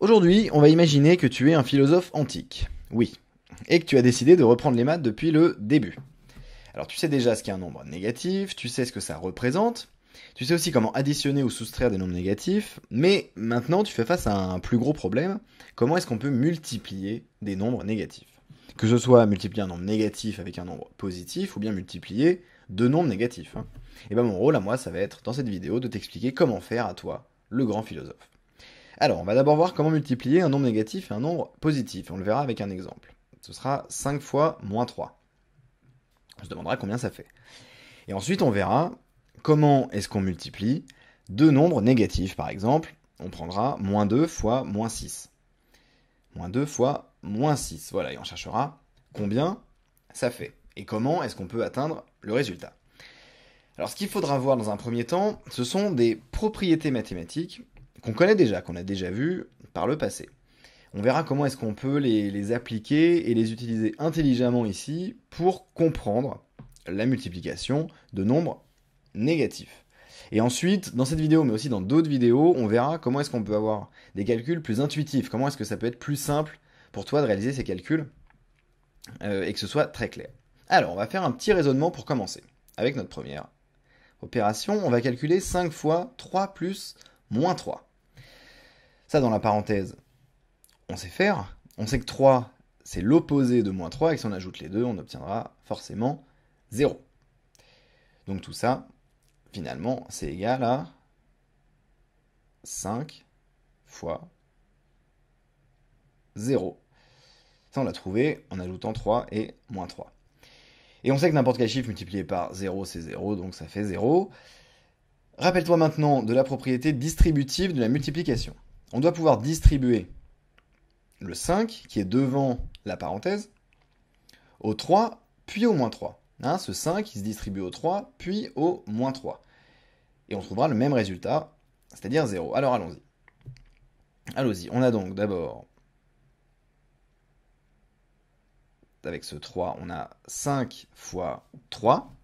Aujourd'hui, on va imaginer que tu es un philosophe antique. Oui. Et que tu as décidé de reprendre les maths depuis le début. Alors tu sais déjà ce qu'est un nombre négatif, tu sais ce que ça représente, tu sais aussi comment additionner ou soustraire des nombres négatifs, mais maintenant tu fais face à un plus gros problème. Comment est-ce qu'on peut multiplier des nombres négatifs Que ce soit multiplier un nombre négatif avec un nombre positif ou bien multiplier deux nombres négatifs. Et hein. eh bien mon rôle à moi, ça va être dans cette vidéo de t'expliquer comment faire à toi, le grand philosophe. Alors, on va d'abord voir comment multiplier un nombre négatif et un nombre positif. On le verra avec un exemple. Ce sera 5 fois moins 3. On se demandera combien ça fait. Et ensuite, on verra comment est-ce qu'on multiplie deux nombres négatifs. Par exemple, on prendra moins 2 fois moins 6. Moins 2 fois moins 6. Voilà, et on cherchera combien ça fait. Et comment est-ce qu'on peut atteindre le résultat. Alors ce qu'il faudra voir dans un premier temps, ce sont des propriétés mathématiques qu'on connaît déjà, qu'on a déjà vu par le passé. On verra comment est-ce qu'on peut les, appliquer et les utiliser intelligemment ici pour comprendre la multiplication de nombres négatifs. Et ensuite, dans cette vidéo, mais aussi dans d'autres vidéos, on verra comment est-ce qu'on peut avoir des calculs plus intuitifs, comment est-ce que ça peut être plus simple pour toi de réaliser ces calculs euh, et que ce soit très clair. Alors, on va faire un petit raisonnement pour commencer, avec notre première opération. On va calculer 5 fois 3 plus moins 3. Ça, dans la parenthèse, on sait faire. On sait que 3, c'est l'opposé de moins 3, et que si on ajoute les deux, on obtiendra forcément 0. Donc tout ça, finalement, c'est égal à 5 fois 0. Ça, on l'a trouvé en ajoutant 3 et moins 3. Et on sait que n'importe quel chiffre multiplié par 0, c'est 0, donc ça fait 0. Rappelle-toi maintenant de la propriété distributive de la multiplication on doit pouvoir distribuer le 5, qui est devant la parenthèse, au 3, puis au moins 3. Hein, ce 5 il se distribue au 3, puis au moins 3. Et on trouvera le même résultat, c'est-à-dire 0. Alors allons-y. Allons-y, on a donc d'abord, avec ce 3, on a 5 fois 3.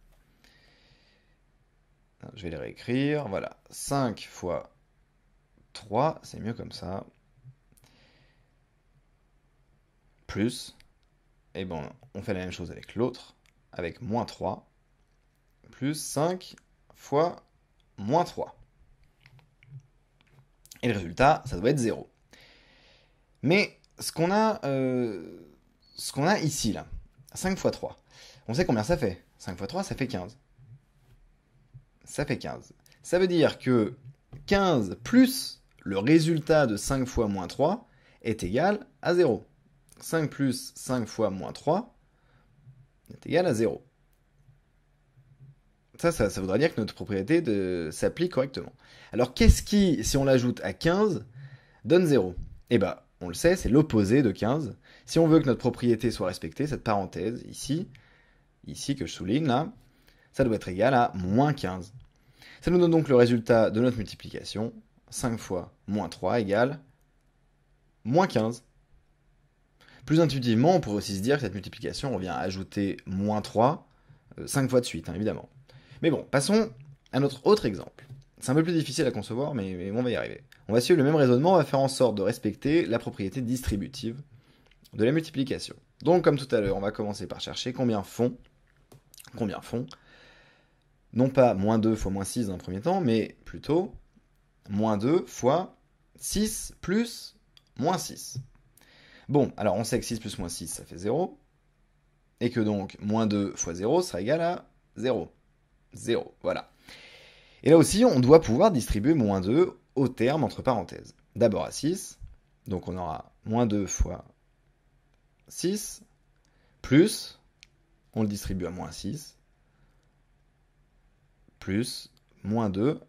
Je vais les réécrire, voilà, 5 fois 3, c'est mieux comme ça. Plus, et bon, on fait la même chose avec l'autre, avec moins 3, plus 5 fois moins 3. Et le résultat, ça doit être 0. Mais euh, ce qu'on a, ici, là, 5 fois 3, on sait combien ça fait. 5 fois 3, ça fait 15. Ça fait 15. Ça veut dire que 15 plus le résultat de 5 fois moins 3 est égal à 0. 5 plus 5 fois moins 3 est égal à 0. Ça, ça, voudrait dire que notre propriété s'applique correctement. Alors qu'est-ce qui, si on l'ajoute à 15, donne 0 Eh bien, on le sait, c'est l'opposé de 15. Si on veut que notre propriété soit respectée, cette parenthèse ici, ici que je souligne là, ça doit être égal à moins 15. Ça nous donne donc le résultat de notre multiplication, 5 fois moins 3 égale moins 15. Plus intuitivement, on pourrait aussi se dire que cette multiplication on vient ajouter moins 3 5 euh, fois de suite, hein, évidemment. Mais bon, passons à notre autre exemple. C'est un peu plus difficile à concevoir, mais, on va y arriver. On va suivre le même raisonnement, on va faire en sorte de respecter la propriété distributive de la multiplication. Donc, comme tout à l'heure, on va commencer par chercher combien font, combien font, non pas moins 2 fois moins 6 en premier temps, mais plutôt moins 2 fois 6 plus moins 6. Bon, alors on sait que 6 plus moins 6, ça fait 0. Et que donc, moins 2 fois 0 sera égal à 0. 0, voilà. Et là aussi, on doit pouvoir distribuer moins 2 au terme entre parenthèses. D'abord à 6, donc on aura moins 2 fois 6, plus, on le distribue à moins 6, plus moins 2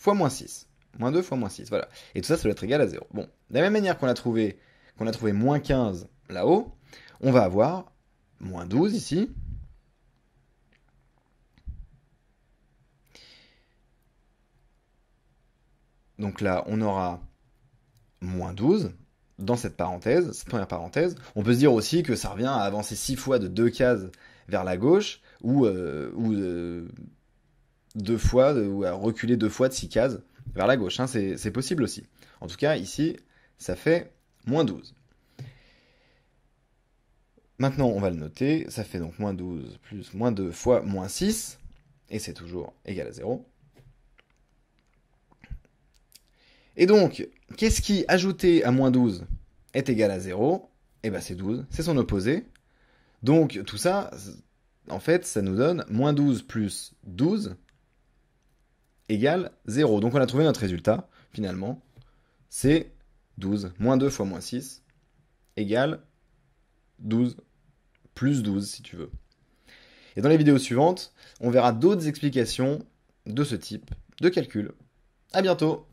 fois moins 6. Moins 2 fois moins 6, voilà. Et tout ça, ça doit être égal à 0. Bon, de la même manière qu'on a trouvé, qu'on a trouvé moins 15 là-haut, on va avoir moins 12 ici. Donc là, on aura moins 12 dans cette parenthèse, cette première parenthèse. On peut se dire aussi que ça revient à avancer 6 fois de 2 cases vers la gauche, ou, euh, ou euh, deux fois, ou à reculer deux fois de 6 cases vers la gauche. Hein. c'est possible aussi. En tout cas, ici, ça fait moins 12. Maintenant, on va le noter. Ça fait donc moins 12 plus moins 2 fois moins 6. Et c'est toujours égal à 0. Et donc, qu'est-ce qui, ajouté à moins 12, est égal à 0 Eh bien, c'est 12. C'est son opposé. Donc, tout ça, en fait, ça nous donne moins 12 plus 12, 0. Donc on a trouvé notre résultat, finalement. C'est 12, moins 2 fois moins 6, égale 12, plus 12 si tu veux. Et dans les vidéos suivantes, on verra d'autres explications de ce type de calcul. A bientôt